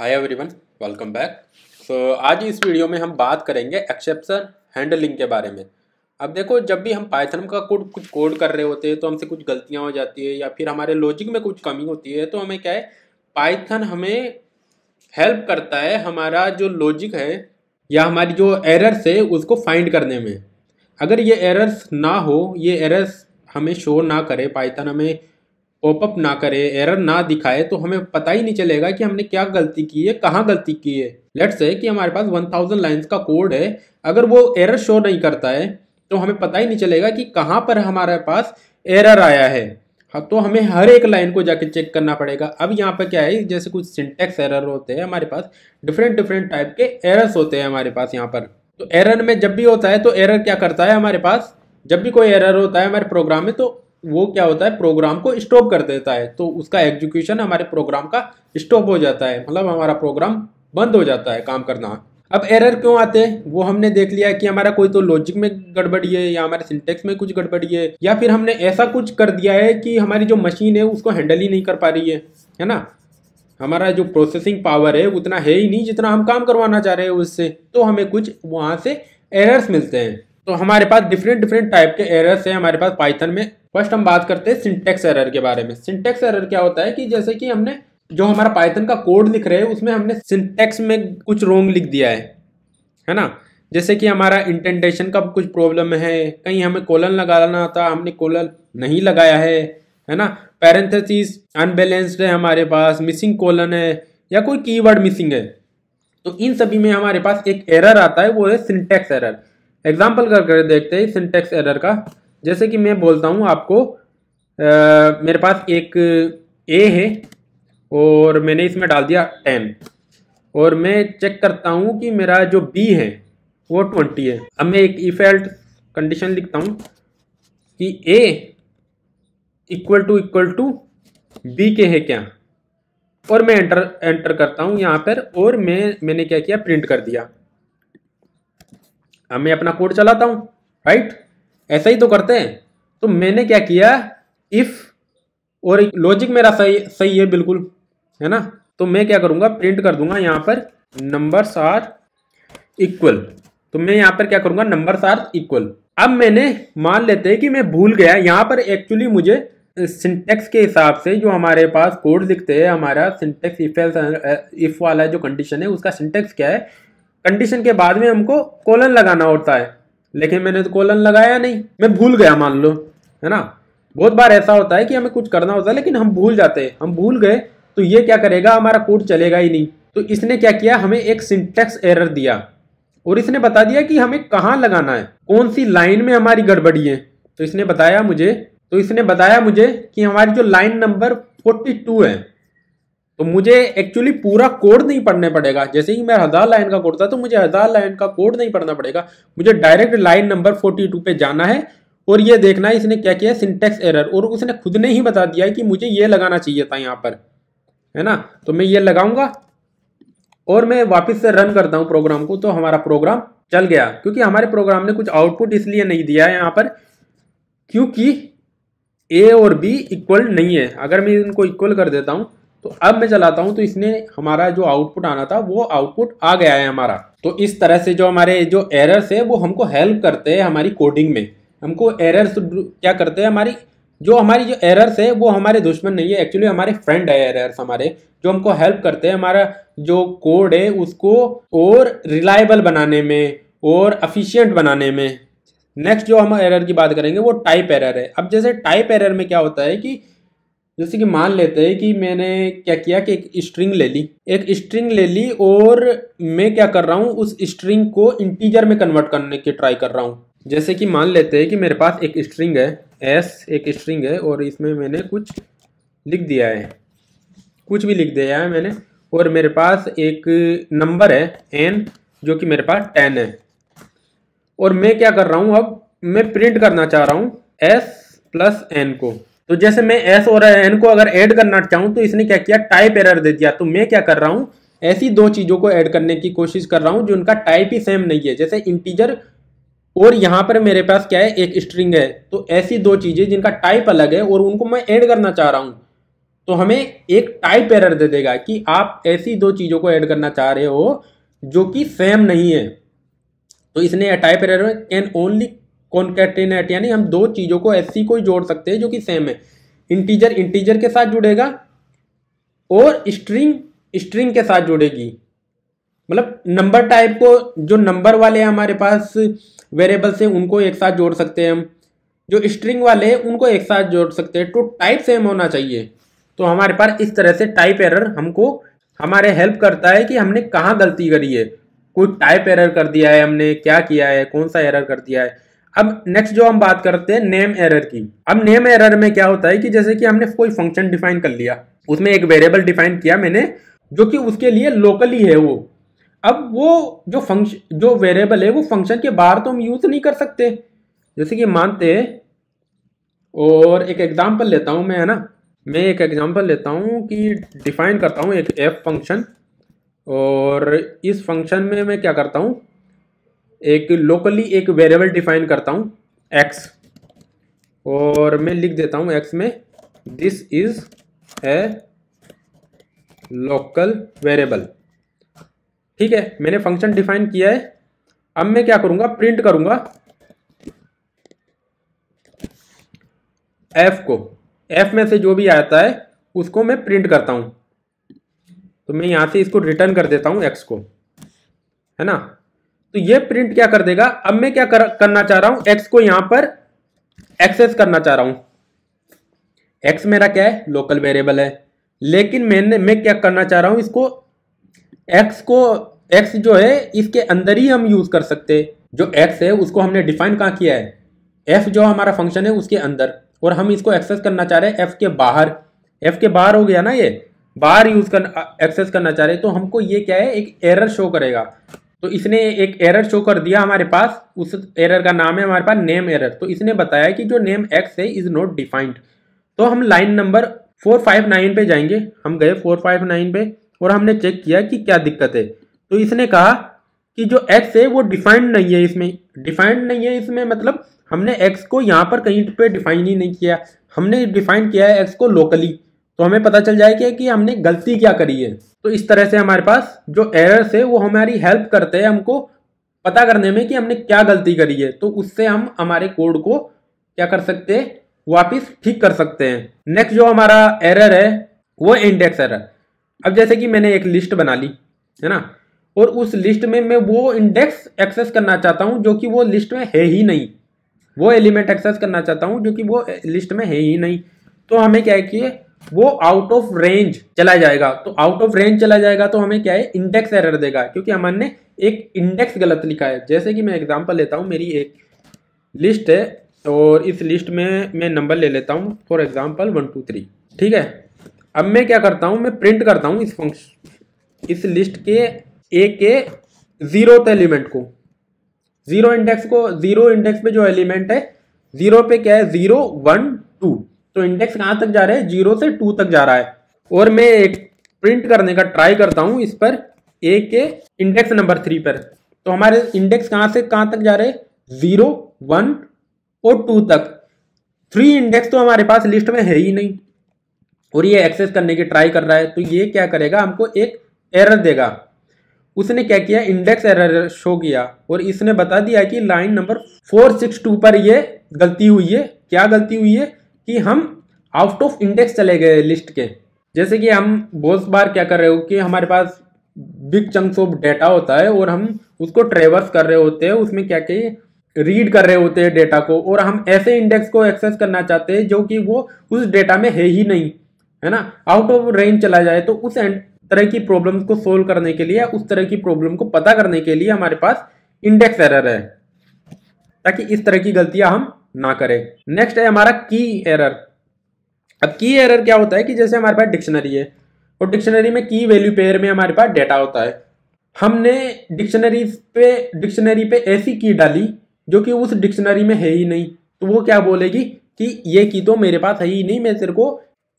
हाय everyone welcome back so आज इस video में हम बात करेंगे एक्सेप्शन हैंडलिंग के बारे में अब देखो जब भी हम पाइथन का कोड कुछ कोड कर रहे होते हैं तो हमसे कुछ गलतियां हो जाती है या फिर हमारे लॉजिक में कुछ कमी होती है तो हमें क्या है पाइथन हमें हेल्प करता है हमारा जो लॉजिक है या हमारी जो एरर्स है उसको फाइंड करने में अगर ये एरर्स ना हो ये एरर्स हमें शो ना करे पाइथन हमें पॉपअप ना करे एरर ना दिखाए तो हमें पता ही नहीं चलेगा कि हमने क्या गलती की है कहाँ गलती की है लेट्स है कि हमारे पास 1000 लाइंस का कोड है अगर वो एरर शो नहीं करता है तो हमें पता ही नहीं चलेगा कि कहाँ पर हमारे पास एरर आया है हाँ, तो हमें हर एक लाइन को जाके चेक करना पड़ेगा अब यहाँ पर क्या है जैसे कुछ सिंटेक्स एरर होते हैं हमारे पास डिफरेंट डिफरेंट टाइप के एरर्स होते हैं हमारे पास यहाँ पर तो एरर में जब भी होता है तो एरर क्या करता है हमारे पास जब भी कोई एरर होता है हमारे प्रोग्राम में तो वो क्या होता है प्रोग्राम को स्टॉप कर देता है तो उसका एग्जीक्यूशन हमारे प्रोग्राम का स्टॉप हो जाता है मतलब हमारा प्रोग्राम बंद हो जाता है काम करना अब एरर क्यों आते हैं वो हमने देख लिया कि हमारा कोई तो लॉजिक में गड़बड़ी है या हमारे सिंटेक्स में कुछ गड़बड़ी है या फिर हमने ऐसा कुछ कर दिया है कि हमारी जो मशीन है उसको हैंडल ही नहीं कर पा रही है है ना हमारा जो प्रोसेसिंग पावर है उतना है ही नहीं जितना हम काम करवाना चाह रहे हैं उससे तो हमें कुछ वहाँ से एरर्स मिलते हैं तो हमारे पास डिफरेंट डिफरेंट टाइप के एरर्स हैं हमारे पास पाइथन में फर्स्ट हम बात करते हैं सिंटेक्स एरर के बारे में सिंटेक्स एरर क्या होता है कि जैसे कि हमने जो हमारा पाइथन का कोड लिख रहे हैं उसमें हमने सिंटेक्स में कुछ रोंग लिख दिया है है ना जैसे कि हमारा इंटेंटेशन का कुछ प्रॉब्लम है कहीं हमें कोलन लगाना था हमने कोलन नहीं लगाया है है ना पैरेंथेसिस अनबैलेंस्ड है हमारे पास मिसिंग कोलन है या कोई कीवर्ड मिसिंग है तो इन सभी में हमारे पास एक एरर आता है वो है सिंटेक्स एरर एग्जाम्पल करके कर देखते हैं सिंटेक्स एरर का जैसे कि मैं बोलता हूँ आपको आ, मेरे पास एक ए है और मैंने इसमें डाल दिया टेन और मैं चेक करता हूँ कि मेरा जो बी है वो ट्वेंटी है अब मैं एक इफेल्ट कंडीशन लिखता हूँ कि A equal to equal to B के है क्या और मैं एंटर एंटर करता हूँ यहाँ पर और मैं मैंने क्या किया प्रिंट कर दिया अब मैं अपना कोड चलाता हूँ राइट ऐसा ही तो करते हैं तो मैंने क्या किया इफ़ और लॉजिक मेरा सही सही है बिल्कुल है ना तो मैं क्या करूँगा प्रिंट कर दूंगा यहाँ पर नंबर्स आर इक्वल तो मैं यहाँ पर क्या करूँगा नंबर्स आर इक्वल अब मैंने मान लेते हैं कि मैं भूल गया यहाँ पर एक्चुअली मुझे सिंटेक्स के हिसाब से जो हमारे पास कोड दिखते हैं हमारा सिंटेक्स इफ इफ वाला जो कंडीशन है उसका सिंटेक्स क्या है कंडीशन के बाद में हमको कोलन लगाना होता है लेकिन मैंने तो कॉलन लगाया नहीं मैं भूल गया मान लो है ना बहुत बार ऐसा होता है कि हमें कुछ करना होता है लेकिन हम भूल जाते हैं हम भूल गए तो ये क्या करेगा हमारा कोड चलेगा ही नहीं तो इसने क्या किया हमें एक सिंटेक्स एरर दिया और इसने बता दिया कि हमें कहाँ लगाना है कौन सी लाइन में हमारी गड़बड़ी है तो इसने बताया मुझे तो इसने बताया मुझे कि हमारी जो लाइन नंबर 42 है तो मुझे एक्चुअली पूरा कोड नहीं पढ़ने पड़ेगा जैसे ही मैं हज़ार लाइन का कोड था तो मुझे हज़ार लाइन का कोड नहीं पढ़ना पड़ेगा मुझे direct line number forty two पे जाना है और ये देखना है इसने क्या किया सिंटेक्स एरर और उसने खुद ने ही बता दिया है कि मुझे ये लगाना चाहिए था यहाँ पर है ना तो मैं ये लगाऊंगा और मैं वापस से रन करता हूँ प्रोग्राम को तो हमारा प्रोग्राम चल गया क्योंकि हमारे प्रोग्राम ने कुछ आउटपुट इसलिए नहीं दिया है यहाँ पर क्योंकि ए और बी इक्वल नहीं है अगर मैं इनको इक्वल कर देता हूँ तो अब मैं चलाता हूँ तो इसने हमारा जो आउटपुट आना था वो आउटपुट आ गया है हमारा तो इस तरह से जो हमारे जो एरर्स है वो हमको हेल्प करते हैं हमारी कोडिंग में हमको एरर्स क्या करते हैं हमारी जो हमारी जो एरर्स है वो हमारे दुश्मन नहीं है एक्चुअली हमारे फ्रेंड है एरर्स हमारे जो हमको हेल्प करते हैं हमारा जो कोड है उसको और रिलायबल बनाने में और अफिशियंट बनाने में नेक्स्ट जो हम एरर की बात करेंगे वो टाइप एरर है अब जैसे टाइप एरर में क्या होता है कि जैसे कि मान लेते हैं कि मैंने क्या किया कि एक स्ट्रिंग ले ली एक स्ट्रिंग ले ली और मैं क्या कर रहा हूँ उस स्ट्रिंग को इंटीजर में कन्वर्ट करने की ट्राई कर रहा हूँ जैसे कि मान लेते हैं कि मेरे पास एक स्ट्रिंग है एस एक स्ट्रिंग है और इसमें मैंने कुछ लिख दिया है कुछ भी लिख दिया है मैंने और मेरे पास एक नंबर है एन जो कि मेरे पास टेन है और मैं क्या कर रहा हूँ अब मैं प्रिंट करना चाह रहा हूँ एस प्लस एन को तो जैसे मैं एस और एन को अगर ऐड करना चाहूँ तो इसने क्या किया टाइप एरर दे दिया तो मैं क्या कर रहा हूं ऐसी दो चीज़ों को ऐड करने की कोशिश कर रहा हूं जो उनका टाइप ही सेम नहीं है जैसे इंटीजर और यहां पर मेरे पास क्या है एक स्ट्रिंग है तो ऐसी दो चीज़ें जिनका टाइप अलग है और उनको मैं ऐड करना चाह रहा हूं तो हमें एक टाइप एरर दे देगा कि आप ऐसी दो चीज़ों को ऐड करना चाह रहे हो जो कि सेम नहीं है तो इसने टाइप एरर में कैन ओनली कॉन्केटिनेट यानी हम दो चीज़ों को ऐसी को ही जोड़ सकते हैं जो कि सेम है इंटीजर इंटीजर के साथ जुड़ेगा और स्ट्रिंग स्ट्रिंग के साथ जुड़ेगी मतलब नंबर टाइप को जो नंबर वाले हैं हमारे पास वेरिएबल्स हैं उनको एक साथ जोड़ सकते हैं हम जो स्ट्रिंग वाले हैं उनको एक साथ जोड़ सकते हैं तो टाइप सेम होना चाहिए तो हमारे पास इस तरह से टाइप एरर हमको हमारे हेल्प करता है कि हमने कहाँ गलती करी है कोई टाइप एरर कर दिया है हमने क्या किया है कौन सा एरर कर दिया है अब नेक्स्ट जो हम बात करते हैं नेम एरर की अब नेम एरर में क्या होता है कि जैसे कि हमने कोई फंक्शन डिफाइन कर लिया उसमें एक वेरिएबल डिफाइन किया मैंने जो कि उसके लिए लोकली है वो अब वो जो फंक्शन जो वेरिएबल है वो फंक्शन के बाहर तो हम यूज़ नहीं कर सकते जैसे कि मानते और एक एग्जाम्पल लेता हूँ मैं है ना मैं एक एग्जाम्पल लेता हूँ कि डिफाइन करता हूँ एक एफ फंक्शन और इस फंक्शन में मैं क्या करता हूँ एक लोकली एक वेरिएबल डिफाइन करता हूँ एक्स और मैं लिख देता हूँ एक्स में this is a local variable ठीक है मैंने फंक्शन डिफाइन किया है अब मैं क्या करूँगा प्रिंट करूँगा एफ को एफ में से जो भी आता है उसको मैं प्रिंट करता हूँ तो मैं यहाँ से इसको रिटर्न कर देता हूँ एक्स को है ना तो ये प्रिंट क्या कर देगा अब मैं क्या कर, करना चाह रहा हूं एक्स को यहां पर एक्सेस करना चाह रहा हूं एक्स मेरा क्या है लोकल वेरिएबल है लेकिन मैंने मैं क्या करना चाह रहा हूं इसको एक्स को एक्स जो है इसके अंदर ही हम यूज कर सकते जो एक्स है उसको हमने डिफाइन कहाँ किया है एफ जो हमारा फंक्शन है उसके अंदर और हम इसको एक्सेस करना चाह रहे हैं एफ के बाहर एफ के बाहर हो गया ना ये बाहर यूज कर एक्सेस करना चाह रहे तो हमको ये क्या है एक एरर शो करेगा तो इसने एक एरर शो कर दिया हमारे पास उस एरर का नाम है हमारे पास नेम एरर तो इसने बताया कि जो नेम एक्स है इज नॉट डिफाइंड तो हम line number four five nine पे जाएंगे हम गए फोर फाइव नाइन पे और हमने चेक किया कि क्या दिक्कत है तो इसने कहा कि जो एक्स है वो डिफाइंड नहीं है इसमें डिफाइंड नहीं है इसमें मतलब हमने एक्स को यहाँ पर कहीं पर डिफाइन ही नहीं किया हमने डिफाइन किया है एक्स को लोकली तो हमें पता चल जाएगा कि हमने गलती क्या करी है तो इस तरह से हमारे पास जो एरर्स है वो हमारी हेल्प करते हैं हमको पता करने में कि हमने क्या गलती करी है तो उससे हम हमारे कोड को क्या कर सकते हैं वापिस ठीक कर सकते हैं नेक्स्ट जो हमारा एरर है वो इंडेक्स एरर अब जैसे कि मैंने एक लिस्ट बना ली है ना और उस लिस्ट में मैं वो इंडेक्स एक्सेस करना चाहता हूँ जो कि वो लिस्ट में है ही नहीं वो एलिमेंट एक्सेस करना चाहता हूँ जो कि वो लिस्ट में है ही नहीं तो हमें क्या किए वो आउट ऑफ रेंज चला जाएगा तो आउट ऑफ रेंज चला जाएगा तो हमें क्या है इंडेक्स एरर देगा क्योंकि हमारे ने एक इंडेक्स गलत लिखा है जैसे कि मैं एग्जांपल लेता हूँ मेरी एक लिस्ट है और इस लिस्ट में मैं नंबर ले लेता हूँ for example one two three ठीक है अब मैं क्या करता हूँ मैं प्रिंट करता हूँ इस फंक्शन इस लिस्ट के ए के जीरो एलिमेंट को ज़ीरो इंडेक्स को ज़ीरो इंडेक्स पे जो एलिमेंट है ज़ीरो पे क्या है ज़ीरो वन टू तो इंडेक्स कहां तक जा रहा है जीरो से टू तक जा रहा है और मैं एक प्रिंट करने का ट्राई करता हूं इस पर ए के इंडेक्स नंबर थ्री पर तो हमारे इंडेक्स कहां से कहां तक जा रहे हैं जीरो वन और टू तक थ्री इंडेक्स तो हमारे पास लिस्ट में है ही नहीं और ये एक्सेस करने की ट्राई कर रहा है तो ये क्या करेगा हमको एक एरर देगा उसने क्या किया इंडेक्स एरर शो किया और इसने बता दिया कि line number four six two पर ये गलती हुई है क्या गलती हुई है कि हम आउट ऑफ इंडेक्स चले गए लिस्ट के जैसे कि हम बहुत बार क्या कर रहे हो कि हमारे पास बिग चंक्स ऑफ डेटा होता है और हम उसको ट्रेवर्स कर रहे होते हैं उसमें क्या क्या रीड कर रहे होते हैं डेटा को और हम ऐसे इंडेक्स को एक्सेस करना चाहते हैं जो कि वो उस डेटा में है ही नहीं है ना आउट ऑफ रेंज चला जाए तो उस तरह की प्रॉब्लम को सोल्व करने के लिए उस तरह की प्रॉब्लम को पता करने के लिए हमारे पास इंडेक्स एरर है ताकि इस तरह की गलतियां हम ना करे नेक्स्ट है हमारा की एरर अब की एरर क्या होता है कि जैसे हमारे पास डिक्शनरी है और डिक्शनरी में की वैल्यू पेयर में हमारे पास डेटा होता है हमने डिक्शनरी पे डिक्शनरी पे ऐसी की डाली जो कि उस डिक्शनरी में है ही नहीं तो वो क्या बोलेगी कि ये की तो मेरे पास है ही नहीं मैं तेरे को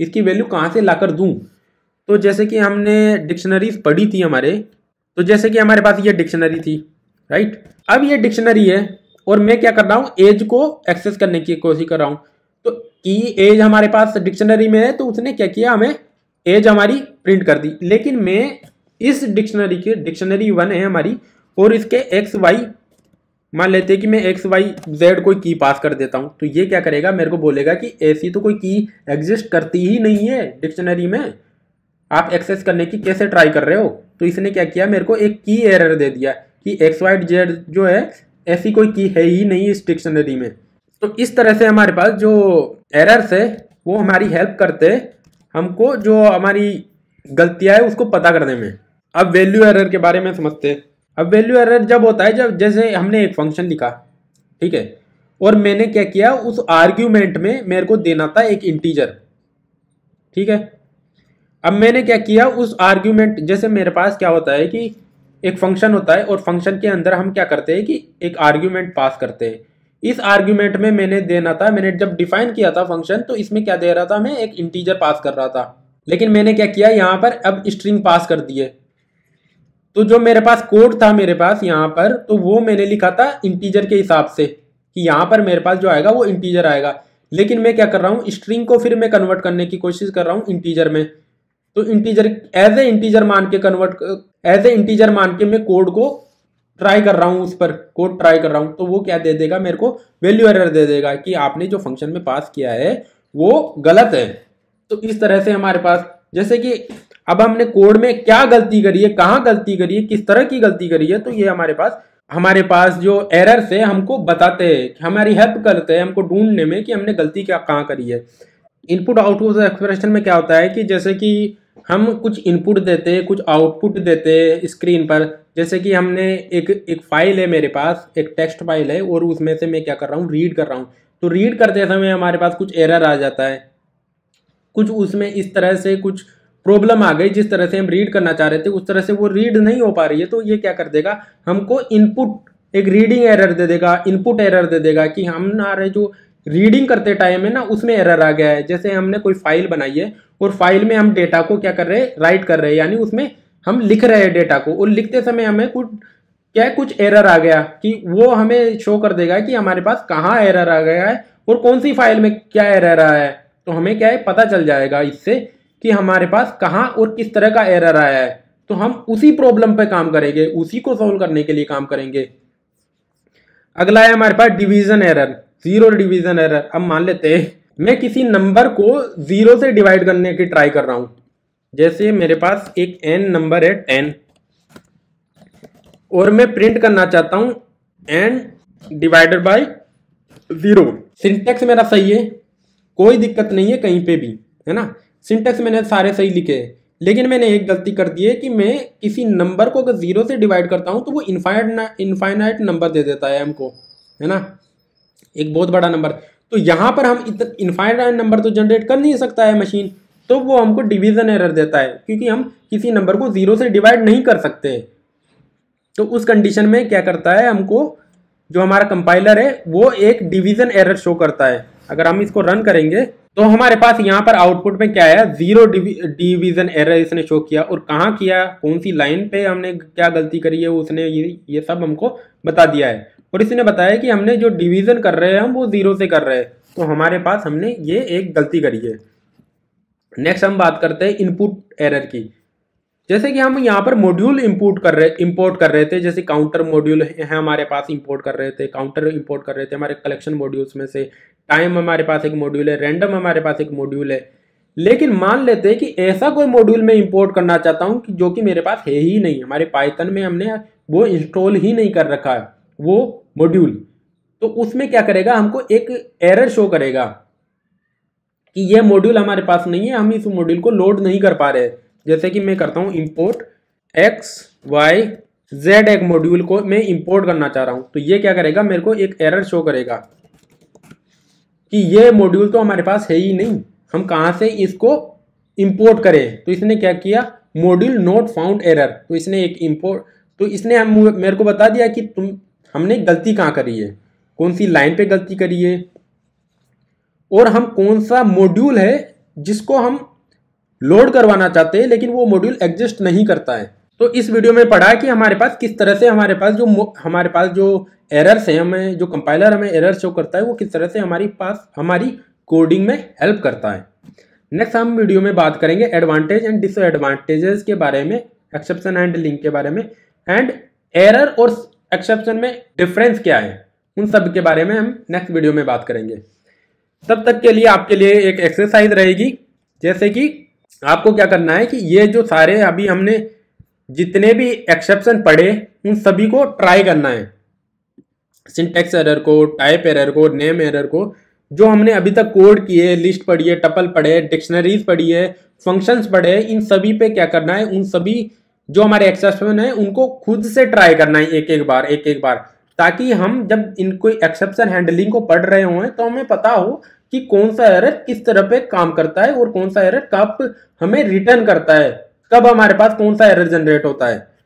इसकी वैल्यू कहाँ से ला दूं तो जैसे कि हमने डिक्शनरीज पढ़ी थी हमारे तो जैसे कि हमारे पास ये डिक्शनरी थी राइट अब ये डिक्शनरी है और मैं क्या कर रहा हूँ एज को एक्सेस करने की कोशिश कर रहा हूँ तो ई एज हमारे पास डिक्शनरी में है तो उसने क्या किया हमें एज हमारी प्रिंट कर दी लेकिन मैं इस डिक्शनरी की डिक्शनरी वन है हमारी और इसके एक्स वाई मान लेते हैं कि मैं एक्स वाई जेड कोई की पास कर देता हूँ तो ये क्या करेगा मेरे को बोलेगा कि ऐसी तो कोई की एग्जिस्ट करती ही नहीं है डिक्शनरी में आप एक्सेस करने की कैसे ट्राई कर रहे हो तो इसने क्या किया मेरे को एक की एरर दे दिया कि एक्स वाई जेड जो है ऐसी कोई की है ही नहीं इस डिक्शनरी में तो इस तरह से हमारे पास जो एरर्स है वो हमारी हेल्प करते हमको जो हमारी गलतियाँ है उसको पता करने में अब वैल्यू एरर के बारे में समझते हैं अब वैल्यू एरर जब होता है जब जैसे हमने एक फंक्शन लिखा ठीक है और मैंने क्या किया उस आर्ग्यूमेंट में मेरे को देना था एक इंटीजर ठीक है अब मैंने क्या किया उस आर्ग्यूमेंट जैसे मेरे पास क्या होता है कि एक फंक्शन होता है और फंक्शन के अंदर हम क्या करते हैं कि एक आर्ग्यूमेंट पास करते हैं इस आर्ग्यूमेंट में मैंने देना था मैंने जब डिफाइन किया था फंक्शन तो इसमें क्या दे रहा था मैं एक इंटीजर पास कर रहा था लेकिन मैंने क्या किया यहाँ पर अब स्ट्रिंग पास कर दिए तो जो मेरे पास कोड था मेरे पास यहाँ पर तो वो मैंने लिखा था इंटीजर के हिसाब से कि यहाँ पर मेरे पास जो आएगा वो इंटीजर आएगा लेकिन मैं क्या कर रहा हूँ स्ट्रिंग को फिर मैं कन्वर्ट करने की कोशिश कर रहा हूँ इंटीजर में तो इंटीजर एज ए इंटीजर मान के कन्वर्ट एज ए इंटीजर मान के मैं कोड को ट्राई कर रहा हूँ उस पर कोड ट्राई कर रहा हूँ तो वो क्या दे देगा मेरे को वैल्यू एरर दे देगा कि आपने जो फंक्शन में पास किया है वो गलत है तो इस तरह से हमारे पास जैसे कि अब हमने कोड में क्या गलती करी है कहाँ गलती करी है किस तरह की गलती करी है तो ये हमारे पास हमारे पास जो एरर से हमको बताते हैं हमारी हेल्प करते हैं हमको ढूंढने में कि हमने गलती क्या कहाँ करी है इनपुट आउटपुट एक्सप्रेशन में क्या होता है कि जैसे कि हम कुछ इनपुट देते हैं कुछ आउटपुट देते हैं स्क्रीन पर जैसे कि हमने एक एक फाइल है मेरे पास एक टेक्स्ट फाइल है और उसमें से मैं क्या कर रहा हूँ रीड कर रहा हूँ तो रीड करते समय हमारे पास कुछ एरर आ जाता है कुछ उसमें इस तरह से कुछ प्रॉब्लम आ गई जिस तरह से हम रीड करना चाह रहे थे उस तरह से वो रीड नहीं हो पा रही है तो ये क्या कर देगा हमको इनपुट एक रीडिंग एरर दे देगा इनपुट एरर दे देगा कि हमारे जो रीडिंग करते टाइम है ना उसमें एरर आ गया है जैसे हमने कोई फाइल बनाई है और फाइल में हम डेटा को क्या कर रहे हैं राइट कर रहे हैं यानी उसमें हम लिख रहे हैं डेटा को और लिखते समय हमें कुछ क्या कुछ एरर आ गया कि वो हमें शो कर देगा कि हमारे पास कहाँ एरर आ गया है और कौन सी फाइल में क्या एरर आया है तो हमें क्या है पता चल जाएगा इससे कि हमारे पास कहाँ और किस तरह का एरर आया है तो हम उसी प्रॉब्लम पर काम करेंगे उसी को सोल्व करने के लिए काम करेंगे अगला है हमारे पास division error zero division error अब मान लेते हैं मैं किसी नंबर को ज़ीरो से डिवाइड करने की ट्राई कर रहा हूं जैसे मेरे पास एक एन नंबर है टेन और मैं प्रिंट करना चाहता हूं N divided by zero syntax मेरा सही है कोई दिक्कत नहीं है कहीं पे भी है ना सिंटेक्स मैंने सारे सही लिखे हैं लेकिन मैंने एक गलती कर दी है कि मैं किसी नंबर को अगर ज़ीरो से डिवाइड करता हूं तो वो इनफाइनाइट नंबर दे देता है हमको है ना एक बहुत बड़ा नंबर तो यहाँ पर हम इनफाइनाइट नंबर तो जनरेट कर नहीं सकता है मशीन तो वो हमको डिवीजन एरर देता है क्योंकि हम किसी नंबर को ज़ीरो से डिवाइड नहीं कर सकते तो उस कंडीशन में क्या करता है हमको जो हमारा कंपाइलर है वो एक डिवीजन एरर शो करता है अगर हम इसको रन करेंगे तो हमारे पास यहाँ पर आउटपुट में क्या आया जीरो डिवीजन एरर इसने शो किया और कहाँ किया कौन सी लाइन पे हमने क्या गलती करी है उसने ये ये सब हमको बता दिया है और इसने बताया कि हमने जो डिवीज़न कर रहे हैं हम वो ज़ीरो से कर रहे हैं तो हमारे पास हमने ये एक गलती करी है नेक्स्ट हम बात करते हैं इनपुट एरर की जैसे कि हम यहाँ पर मॉड्यूल इम्पोर्ट कर रहे इम्पोर्ट कर रहे थे जैसे काउंटर मॉड्यूल है हमारे पास इम्पोर्ट कर रहे थे काउंटर इम्पोर्ट कर रहे थे हमारे कलेक्शन मॉड्यूल्स में से टाइम हमारे पास एक मॉड्यूल है रैंडम हमारे पास एक मॉड्यूल है लेकिन मान लेते हैं कि ऐसा कोई मॉड्यूल मैं इम्पोर्ट करना चाहता हूँ कि जो कि मेरे पास है ही नहीं हमारे पाइथन में हमने वो इंस्टॉल ही नहीं कर रखा है वो मॉड्यूल तो उसमें क्या करेगा हमको एक एरर शो करेगा कि यह मॉड्यूल हमारे पास नहीं है हम इस मॉड्यूल को लोड नहीं कर पा रहे जैसे कि मैं करता हूँ इम्पोर्ट एक्स वाई जेड एक मॉड्यूल को मैं इम्पोर्ट करना चाह रहा हूँ तो ये क्या करेगा मेरे को एक एरर शो करेगा कि ये मॉड्यूल तो हमारे पास है ही नहीं हम कहाँ से इसको इम्पोर्ट करें तो इसने क्या किया मॉड्यूल नोट फाउंड एरर तो इसने एक इम्पोर्ट तो इसने हम मेरे को बता दिया कि तुम हमने गलती कहाँ करी है कौन सी लाइन पे गलती करी है और हम कौन सा मॉड्यूल है जिसको हम लोड करवाना चाहते हैं लेकिन वो मॉड्यूल एग्जिस्ट नहीं करता है तो इस वीडियो में पढ़ा कि हमारे पास किस तरह से हमारे पास जो हमारे पास जो एरर्स हैं हमें जो कंपाइलर हमें एरर शो करता है वो किस तरह से हमारी पास हमारी कोडिंग में हेल्प करता है नेक्स्ट हम वीडियो में बात करेंगे एडवांटेज एंड डिसएडवांटेजेस के बारे में एक्सेप्शन एंड लिंक के बारे में एंड एरर और एक्सेप्शन में डिफरेंस क्या है उन सब के बारे में हम नेक्स्ट वीडियो में बात करेंगे तब तक के लिए आपके लिए एक एक्सरसाइज रहेगी जैसे कि आपको क्या करना है कि ये जो सारे अभी हमने जितने भी एक्सेप्शन पढ़े उन सभी को ट्राई करना है सिंटेक्स एरर को टाइप एरर को नेम एरर को जो हमने अभी तक कोड किए लिस्ट पढ़ी है टपल पढ़े डिक्शनरीज पढ़ी है फंक्शंस पढ़े इन सभी पे क्या करना है उन सभी जो हमारे एक्सेप्शन है उनको खुद से ट्राई करना है एक एक बार एक एक बार ताकि हम जब इनको एक्सेप्शन हैंडलिंग को पढ़ रहे हों तो हमें पता हो कि कौन सा एरर किस तरह पे काम करता है और कौन सा एरर कब हमें रिटर्न करता है कब हमारे पास कौन सा एरर जनरेट होता है